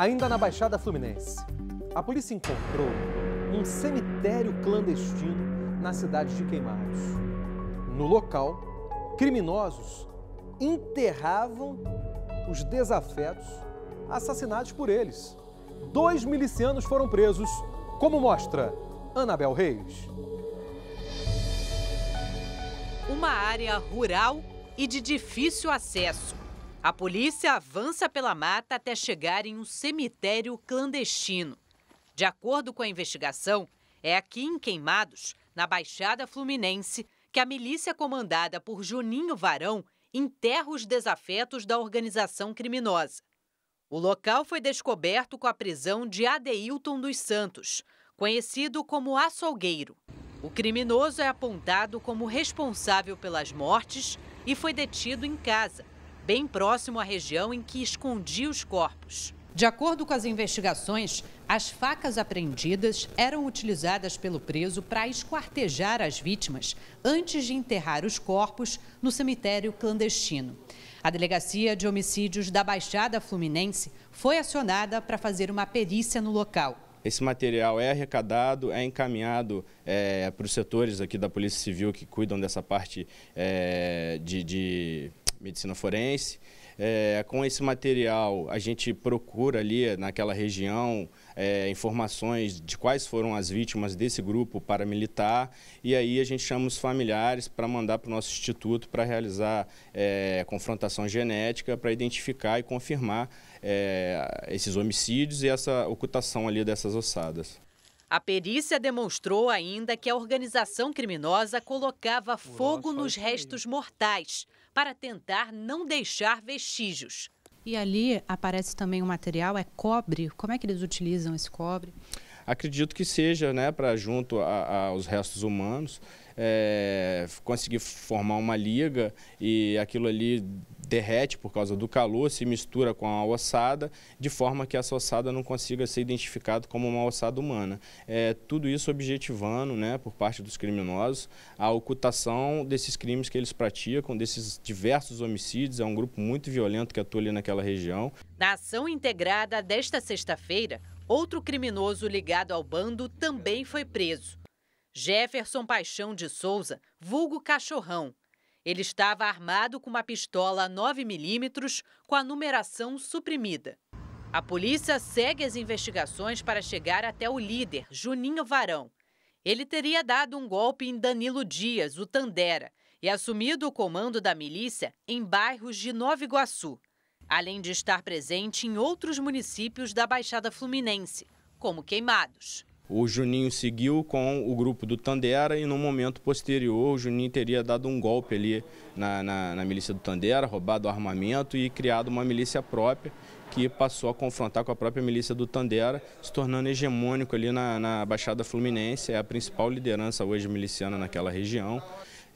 Ainda na Baixada Fluminense, a polícia encontrou um cemitério clandestino na cidade de Queimados. No local, criminosos enterravam os desafetos assassinados por eles. Dois milicianos foram presos, como mostra Anabel Reis. Uma área rural e de difícil acesso. A polícia avança pela mata até chegar em um cemitério clandestino. De acordo com a investigação, é aqui em Queimados, na Baixada Fluminense, que a milícia comandada por Juninho Varão enterra os desafetos da organização criminosa. O local foi descoberto com a prisão de Adeilton dos Santos, conhecido como açougueiro. O criminoso é apontado como responsável pelas mortes e foi detido em casa bem próximo à região em que escondia os corpos. De acordo com as investigações, as facas apreendidas eram utilizadas pelo preso para esquartejar as vítimas antes de enterrar os corpos no cemitério clandestino. A Delegacia de Homicídios da Baixada Fluminense foi acionada para fazer uma perícia no local. Esse material é arrecadado, é encaminhado é, para os setores aqui da Polícia Civil que cuidam dessa parte é, de, de medicina forense. É, com esse material, a gente procura ali naquela região é, informações de quais foram as vítimas desse grupo paramilitar e aí a gente chama os familiares para mandar para o nosso instituto para realizar é, confrontação genética para identificar e confirmar é, esses homicídios e essa ocultação ali dessas ossadas. A perícia demonstrou ainda que a organização criminosa colocava fogo nos restos mortais para tentar não deixar vestígios. E ali aparece também o um material, é cobre. Como é que eles utilizam esse cobre? Acredito que seja né, para, junto aos restos humanos, é, conseguir formar uma liga e aquilo ali derrete por causa do calor, se mistura com a ossada, de forma que essa ossada não consiga ser identificada como uma ossada humana. É, tudo isso objetivando, né, por parte dos criminosos, a ocultação desses crimes que eles praticam, desses diversos homicídios. É um grupo muito violento que atua ali naquela região. Na ação integrada desta sexta-feira, outro criminoso ligado ao bando também foi preso. Jefferson Paixão de Souza, vulgo Cachorrão, ele estava armado com uma pistola 9mm com a numeração suprimida. A polícia segue as investigações para chegar até o líder, Juninho Varão. Ele teria dado um golpe em Danilo Dias, o Tandera, e assumido o comando da milícia em bairros de Nova Iguaçu, além de estar presente em outros municípios da Baixada Fluminense, como Queimados. O Juninho seguiu com o grupo do Tandera e no momento posterior o Juninho teria dado um golpe ali na, na, na milícia do Tandera, roubado o armamento e criado uma milícia própria que passou a confrontar com a própria milícia do Tandera, se tornando hegemônico ali na, na Baixada Fluminense, é a principal liderança hoje miliciana naquela região.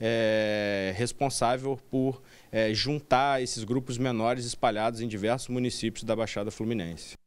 É, responsável por é, juntar esses grupos menores espalhados em diversos municípios da Baixada Fluminense.